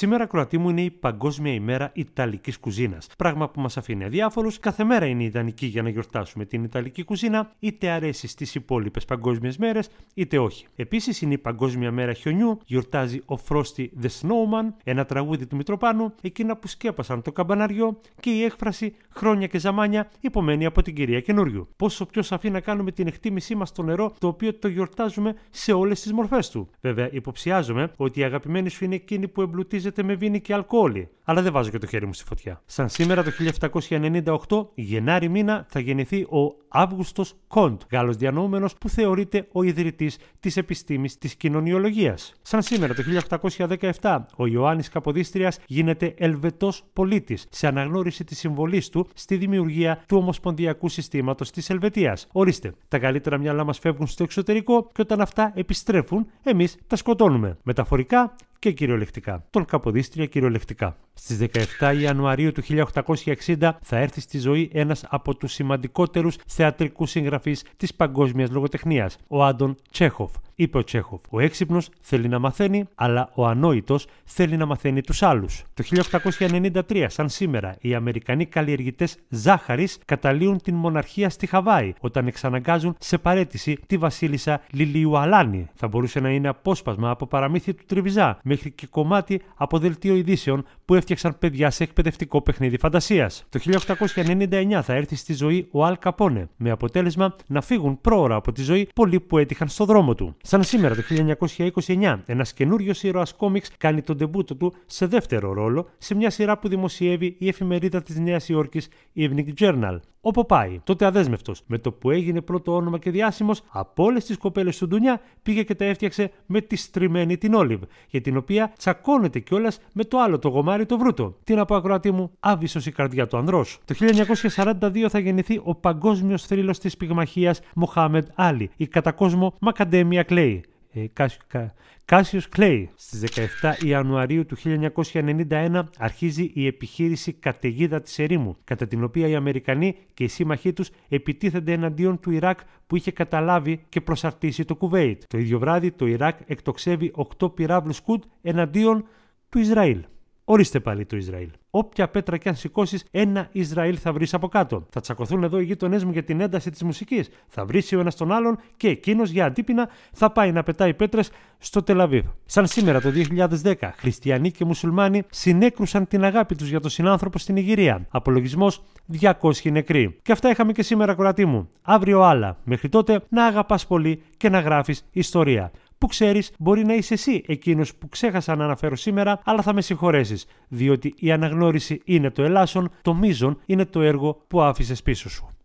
Σήμερα, Κροατή μου, είναι η Παγκόσμια ημέρα Ιταλικής κουζίνας. Πράγμα που μας αφήνει αδιάφορους. Κάθε μέρα είναι ιδανική για να γιορτάσουμε την Ιταλική κουζίνα, είτε αρέσει στις υπόλοιπες παγκόσμιες μέρες, είτε όχι. Επίσης, είναι η Παγκόσμια μέρα χιονιού, γιορτάζει ο Frosty the Snowman, ένα τραγούδι του Μητροπάνου, εκείνα που σκέπασαν το καμπαναριό και η έκφραση Χρόνια και ζαμάνια υπομένει από την κυρία Καινούριου. Πόσο πιο σαφή να κάνουμε την εκτίμησή μας στο νερό, το οποίο το γιορτάζουμε σε όλες τις μορφές του. Βέβαια, υποψιάζομαι ότι η αγαπημένη σου είναι εκείνη που εμπλουτίζει με βίνη και αλκοόλι. Αλλά δεν βάζω και το χέρι μου στη φωτιά. Σαν σήμερα το 1798, Γενάρη μήνα, θα γεννηθεί ο Αύγουστος Κοντ, Γάλλος διανοούμενος που θεωρείται ο ιδρυτής της επιστήμης της κοινωνιολογίας. Σαν σήμερα το 1817, ο Ιωάννης Καποδίστριας γίνεται Ελβετός πολίτης σε αναγνώριση της συμβολής του στη δημιουργία του Ομοσπονδιακού Συστήματος της Ελβετίας. Ορίστε, τα καλύτερα μυαλά μας φεύγουν στο εξωτερικό και όταν αυτά επιστρέφουν, εμείς τα σκοτώνουμε. Μεταφορικά, και κυριολεκτικά. Τον Καποδίστρια κυριολεκτικά. Στις 17 Ιανουαρίου του 1860 θα έρθει στη ζωή ένας από τους σημαντικότερους θεατρικούς συγγραφείς της παγκόσμιας λογοτεχνίας, ο Άντων Τσέχοφ. Είπε ο Τσέχοφ, ο έξυπνος θέλει να μαθαίνει, αλλά ο ανόητος θέλει να μαθαίνει τους άλλους. Το 1893, σαν σήμερα, οι Αμερικανοί καλλιεργητές ζάχαρης καταλύουν την μοναρχία στη Χαβάη, όταν εξαναγκάζουν σε παρέτηση τη βασίλισσα Λιλιουαλάνη. Θα μπορούσε να είναι απόσπασμα από παραμύθι του Τριβιζά, μέχρι και κομμάτι από δελτίο ειδήσεων που έφτιαξαν παιδιά σε εκπαιδευτικό παιχνίδι φαντασίας. Το 1899 θα έρθει στη ζωή ο Αλ Καπόνε, με αποτέλεσμα να φύγουν πρόωρα από τη ζωή πολλοί που έτυχαν στο δρόμο του. Σαν σήμερα το 1929, ένας καινούριος ήρωας κόμιξ κάνει τον τεμπούτο του σε δεύτερο ρόλο σε μια σειρά που δημοσιεύει η εφημερίδα της Νέας Υόρκης Evening Journal. Ο πάει, τότε αδέσμευτος, με το που έγινε πρώτο όνομα και διάσημος, από όλες τις κοπέλες του Ντουνιά πήγε και τα έφτιαξε με τη στριμμένη την Όλιβ, για την οποία τσακώνεται κιόλας με το άλλο το γομάρι το βρούτο. Τι να πω, ακροατή μου, άβυσος η καρδιά του ανδρός. Το 1942 θα γεννηθεί ο παγκόσμιος θρύλος της πυγμαχίας Μοχάμεντ Άλλη, η κατακόσμο Μακαντέμια Κλέη. Ε, Κάσιο, κα, Κάσιος Κλέη. Στις 17 Ιανουαρίου του 1991 αρχίζει η επιχείρηση καταιγίδα της ερήμου, κατά την οποία οι Αμερικανοί και οι σύμμαχοί τους επιτίθενται εναντίον του Ιράκ που είχε καταλάβει και προσαρτήσει το Κουβέιτ. Το ίδιο βράδυ το Ιράκ εκτοξεύει 8 πυράβλου Σκουτ εναντίον του Ισραήλ. Ορίστε πάλι το Ισραήλ. Όποια πέτρα και αν σηκώσεις, ένα Ισραήλ θα βρεις από κάτω. Θα τσακωθούν εδώ οι γείτονές μου για την ένταση της μουσικής. Θα βρεις ο ένας τον άλλον και εκείνος για αντίπεινα θα πάει να πετάει πέτρες στο Τελαβίβ. Σαν σήμερα το 2010, χριστιανοί και μουσουλμάνοι συνέκρουσαν την αγάπη τους για τον συνάνθρωπο στην Ιγυρία. Απολογισμός 200 νεκροί. Και αυτά είχαμε και σήμερα, κορατή μου. Αύριο άλλα. Μέχρι τότε να αγαπάς πολύ και να γράφεις ιστορία που ξέρεις μπορεί να είσαι εσύ εκείνος που ξέχασα να αναφέρω σήμερα, αλλά θα με συγχωρέσεις, διότι η αναγνώριση είναι το ελάσσον, το μείζον είναι το έργο που άφησες πίσω σου.